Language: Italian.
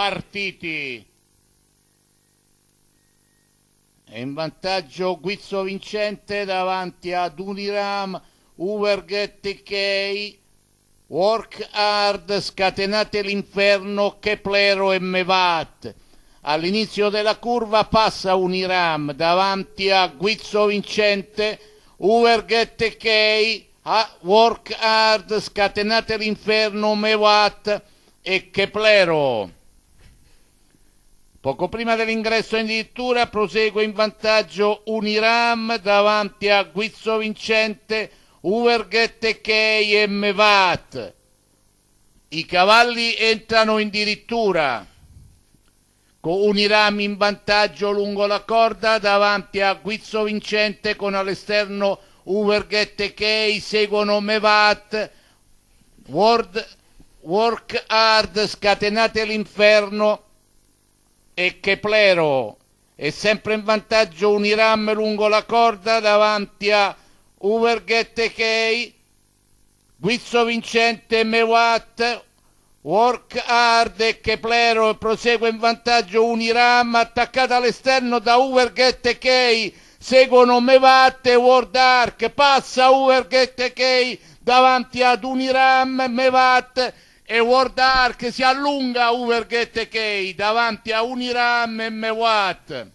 partiti. È in vantaggio Guizzo Vincente davanti ad Uniram, Uberg, Kei, Work Hard, Scatenate l'Inferno, Keplero e Mevat. All'inizio della curva passa Uniram davanti a Guizzo Vincente, Uberg, Kei, Work Hard, Scatenate l'Inferno, Mevat e Keplero. Poco prima dell'ingresso in dirittura prosegue in vantaggio Uniram davanti a Guizzo Vincente, Uverghet Kei e Mevat. I cavalli entrano in dirittura con Uniram in vantaggio lungo la corda davanti a Guizzo Vincente con all'esterno Uverghet Kei, seguono Mevat, Ward, Work Hard, Scatenate l'Inferno e Keplero e sempre in vantaggio un Iram lungo la corda davanti a Uverghet e Kei Guizzo Vincente Mewat Work hard e Keplero prosegue in vantaggio un Iram attaccata all'esterno da Uverghet e Kei seguono Mevat e World Ark passa Uverghet e Kei davanti ad un Iram Mevat e World Arc si allunga Uberghet Key davanti a Uniram e Mewat.